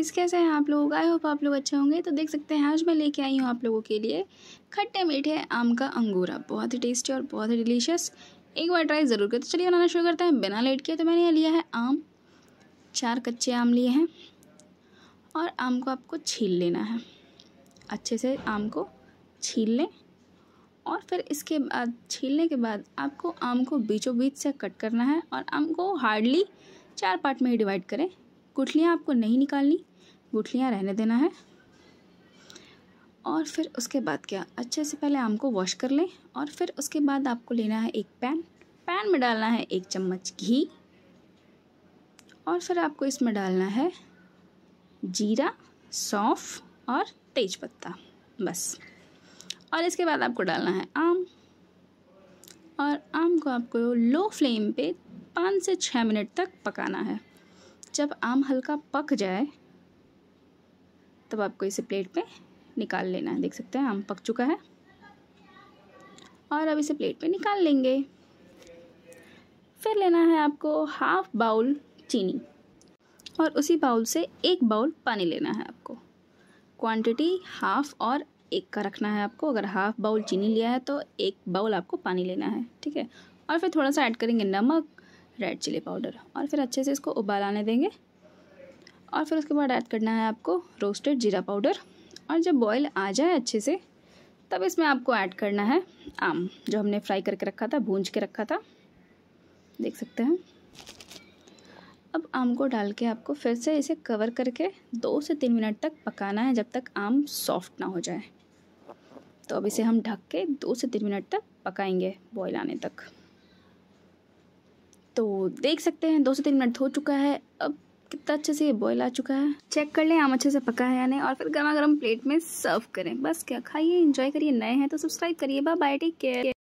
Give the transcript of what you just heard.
guys कैसे हैं आप लोग आई होप आप लोग अच्छे होंगे तो देख सकते हैं आज मैं लेके आई हूँ आप लोगों के लिए खट्टे मीठे आम का अंगूरा बहुत ही टेस्टी और बहुत ही डिलीशियस एक बार ट्राई ज़रूर करें तो चलिए बनाना शुरू करते हैं बिना लेट के तो मैंने लिया है आम चार कच्चे आम लिए हैं और आम को आपको छील लेना है अच्छे से आम को छील लें और फिर इसके बाद छीलने के बाद आपको आम को बीचों बीच से कट करना है और आम को हार्डली चार पार्ट में ही डिवाइड करें गुठलियाँ आपको नहीं निकालनी गुठलियाँ रहने देना है और फिर उसके बाद क्या अच्छे से पहले आम को वॉश कर लें और फिर उसके बाद आपको लेना है एक पैन पैन में डालना है एक चम्मच घी और फिर आपको इसमें डालना है जीरा सौंफ और तेज पत्ता बस और इसके बाद आपको डालना है आम और आम को आपको लो फ्लेम पे पाँच से छः मिनट तक पकाना है जब आम हल्का पक जाए तब आपको इसे प्लेट पे निकाल लेना है देख सकते हैं आम पक चुका है और अब इसे प्लेट पे निकाल लेंगे फिर लेना है आपको हाफ बाउल चीनी और उसी बाउल से एक बाउल पानी लेना है आपको क्वांटिटी हाफ और एक का रखना है आपको अगर हाफ बाउल चीनी लिया है तो एक बाउल आपको पानी लेना है ठीक है और फिर थोड़ा सा ऐड करेंगे नमक रेड चिली पाउडर और फिर अच्छे से इसको उबाल आने देंगे और फिर उसके बाद ऐड करना है आपको रोस्टेड जीरा पाउडर और जब बॉयल आ जाए अच्छे से तब इसमें आपको ऐड करना है आम जो हमने फ्राई करके रखा था भूंज के रखा था देख सकते हैं अब आम को डाल के आपको फिर से इसे कवर करके दो से तीन मिनट तक पकाना है जब तक आम सॉफ्ट ना हो जाए तो अब इसे हम ढक के दो से तीन मिनट तक पकाएंगे बॉयल आने तक तो देख सकते हैं दो से तीन मिनट हो चुका है अब कितना अच्छे से ये बॉयल आ चुका है चेक कर लें आम अच्छे से पका है या नहीं और फिर गर्मा गर्म प्लेट में सर्व करें बस क्या खाइए इंजॉय करिए नए हैं तो सब्सक्राइब करिए बाय टेक केयर